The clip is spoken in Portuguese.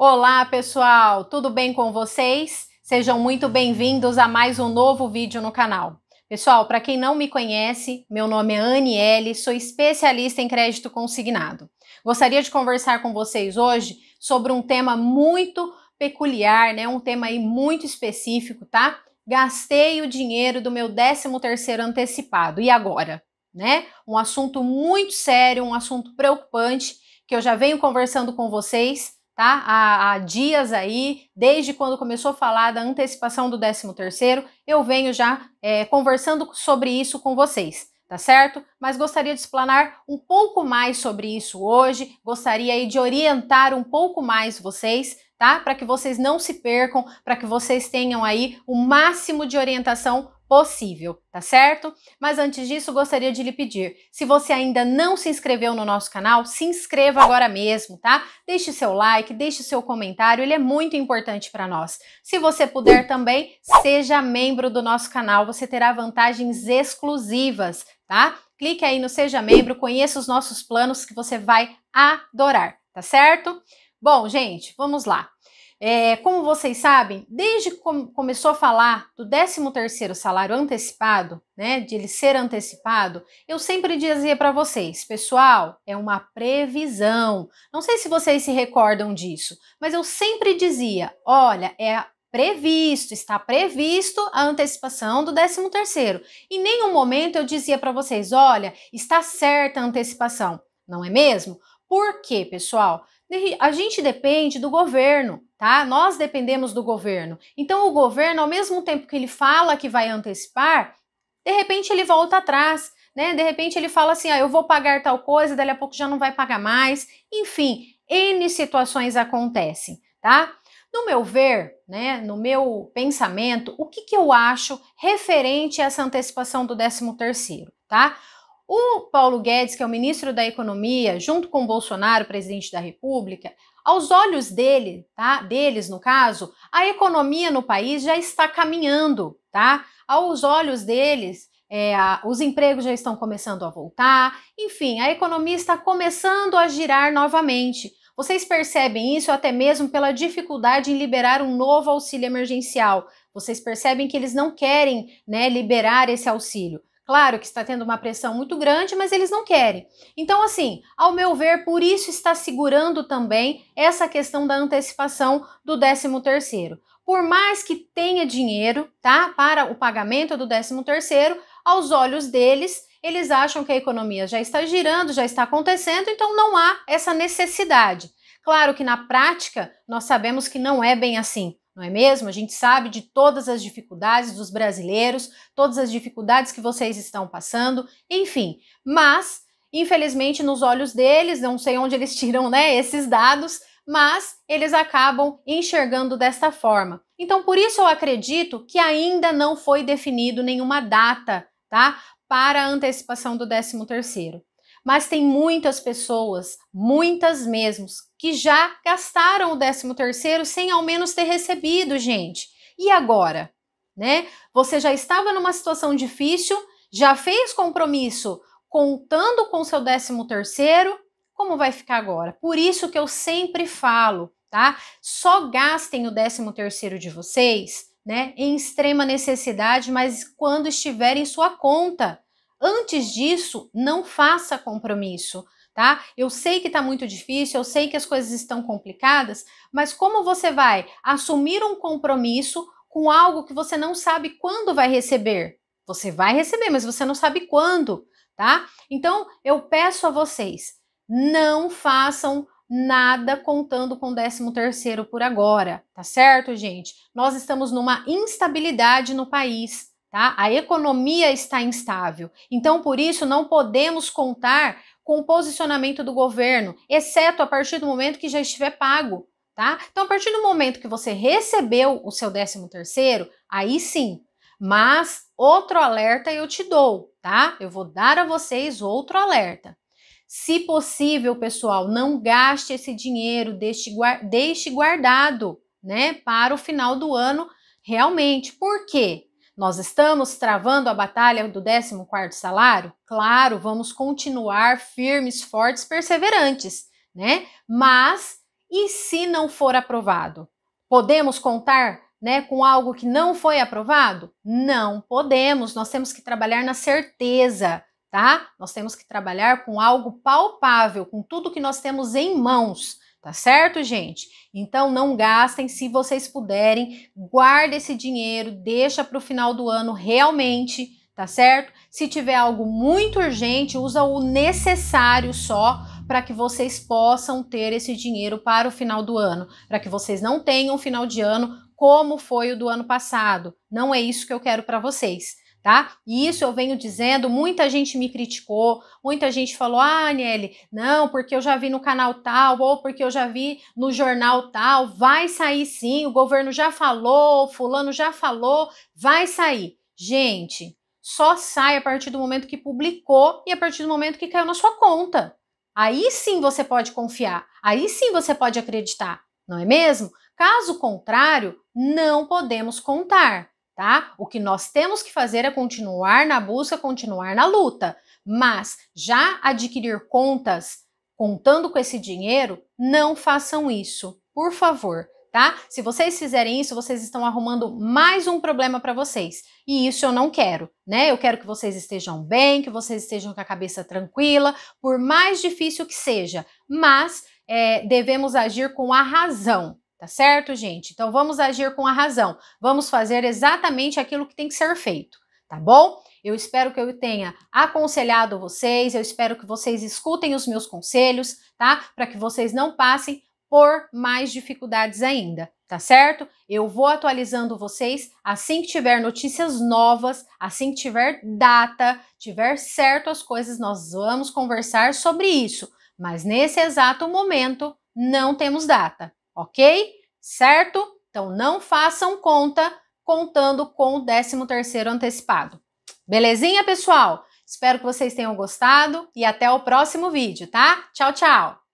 Olá, pessoal! Tudo bem com vocês? Sejam muito bem-vindos a mais um novo vídeo no canal. Pessoal, para quem não me conhece, meu nome é Aniele, sou especialista em crédito consignado. Gostaria de conversar com vocês hoje sobre um tema muito peculiar, né? Um tema aí muito específico, tá? Gastei o dinheiro do meu 13º antecipado. E agora, né? Um assunto muito sério, um assunto preocupante que eu já venho conversando com vocês tá? Há, há, dias aí, desde quando começou a falar da antecipação do 13 terceiro eu venho já é, conversando sobre isso com vocês, tá certo? Mas gostaria de explanar um pouco mais sobre isso hoje, gostaria aí de orientar um pouco mais vocês, tá? Para que vocês não se percam, para que vocês tenham aí o máximo de orientação possível, tá certo? Mas antes disso, gostaria de lhe pedir, se você ainda não se inscreveu no nosso canal, se inscreva agora mesmo, tá? Deixe seu like, deixe seu comentário, ele é muito importante para nós. Se você puder também, seja membro do nosso canal, você terá vantagens exclusivas, tá? Clique aí no seja membro, conheça os nossos planos que você vai adorar, tá certo? Bom, gente, vamos lá. É, como vocês sabem, desde que com, começou a falar do 13º salário antecipado, né, de ele ser antecipado, eu sempre dizia para vocês, pessoal, é uma previsão. Não sei se vocês se recordam disso, mas eu sempre dizia, olha, é previsto, está previsto a antecipação do 13º. Em nenhum momento eu dizia para vocês, olha, está certa a antecipação. Não é mesmo? Por quê, pessoal? A gente depende do governo, tá? Nós dependemos do governo. Então, o governo, ao mesmo tempo que ele fala que vai antecipar, de repente ele volta atrás, né? De repente ele fala assim: ah, eu vou pagar tal coisa, dali a pouco já não vai pagar mais. Enfim, N situações acontecem, tá? No meu ver, né, no meu pensamento, o que, que eu acho referente a essa antecipação do 13 terceiro, tá? O Paulo Guedes, que é o ministro da Economia, junto com Bolsonaro, presidente da República, aos olhos dele, tá? Deles, no caso, a economia no país já está caminhando, tá? Aos olhos deles, é, a, os empregos já estão começando a voltar, enfim, a economia está começando a girar novamente. Vocês percebem isso até mesmo pela dificuldade em liberar um novo auxílio emergencial. Vocês percebem que eles não querem né, liberar esse auxílio. Claro que está tendo uma pressão muito grande, mas eles não querem. Então, assim, ao meu ver, por isso está segurando também essa questão da antecipação do 13 terceiro. Por mais que tenha dinheiro, tá, para o pagamento do 13 terceiro, aos olhos deles, eles acham que a economia já está girando, já está acontecendo, então não há essa necessidade. Claro que na prática nós sabemos que não é bem assim não é mesmo? A gente sabe de todas as dificuldades dos brasileiros, todas as dificuldades que vocês estão passando, enfim, mas infelizmente nos olhos deles, não sei onde eles tiram, né, esses dados, mas eles acabam enxergando desta forma. Então, por isso eu acredito que ainda não foi definido nenhuma data, tá? Para a antecipação do 13 terceiro. Mas tem muitas pessoas, muitas mesmo que já gastaram o 13 terceiro sem ao menos ter recebido, gente. E agora, né? Você já estava numa situação difícil, já fez compromisso contando com seu 13 terceiro, como vai ficar agora? Por isso que eu sempre falo, tá? Só gastem o 13 terceiro de vocês, né, em extrema necessidade, mas quando estiver em sua conta. Antes disso, não faça compromisso tá? Eu sei que está muito difícil, eu sei que as coisas estão complicadas, mas como você vai assumir um compromisso com algo que você não sabe quando vai receber? Você vai receber, mas você não sabe quando, tá? Então, eu peço a vocês, não façam nada contando com o 13 terceiro por agora, tá certo, gente? Nós estamos numa instabilidade no país, tá? A economia está instável. Então, por isso não podemos contar com o posicionamento do governo, exceto a partir do momento que já estiver pago, tá? Então, a partir do momento que você recebeu o seu 13 terceiro, aí sim. Mas outro alerta eu te dou, tá? Eu vou dar a vocês outro alerta. Se possível, pessoal, não gaste esse dinheiro, deixe, deixe guardado, né, para o final do ano realmente. Por quê? Nós estamos travando a batalha do 14º salário? Claro, vamos continuar firmes, fortes, perseverantes, né? Mas e se não for aprovado? Podemos contar né, com algo que não foi aprovado? Não podemos, nós temos que trabalhar na certeza, tá? Nós temos que trabalhar com algo palpável, com tudo que nós temos em mãos. Tá certo, gente? Então não gastem se vocês puderem, guarda esse dinheiro, deixa para o final do ano realmente, tá certo? Se tiver algo muito urgente, usa o necessário só para que vocês possam ter esse dinheiro para o final do ano, para que vocês não tenham final de ano como foi o do ano passado. Não é isso que eu quero para vocês tá? E isso eu venho dizendo, muita gente me criticou, muita gente falou, ah, Aniele, não, porque eu já vi no canal tal, ou porque eu já vi no jornal tal, vai sair sim, o governo já falou, fulano já falou, vai sair. Gente, só sai a partir do momento que publicou e a partir do momento que caiu na sua conta. Aí sim você pode confiar, aí sim você pode acreditar, não é mesmo? Caso contrário, não podemos contar tá? O que nós temos que fazer é continuar na busca, continuar na luta, mas já adquirir contas contando com esse dinheiro, não façam isso, por favor, tá? Se vocês fizerem isso, vocês estão arrumando mais um problema para vocês. E isso eu não quero, né? Eu quero que vocês estejam bem, que vocês estejam com a cabeça tranquila, por mais difícil que seja, mas é, devemos agir com a razão, Tá certo, gente? Então vamos agir com a razão. Vamos fazer exatamente aquilo que tem que ser feito, tá bom? Eu espero que eu tenha aconselhado vocês, eu espero que vocês escutem os meus conselhos, tá? Para que vocês não passem por mais dificuldades ainda, tá certo? Eu vou atualizando vocês assim que tiver notícias novas, assim que tiver data, tiver certo as coisas, nós vamos conversar sobre isso. Mas nesse exato momento não temos data, ok? Certo? Então não façam conta contando com o 13º antecipado. Belezinha, pessoal? Espero que vocês tenham gostado e até o próximo vídeo, tá? Tchau, tchau!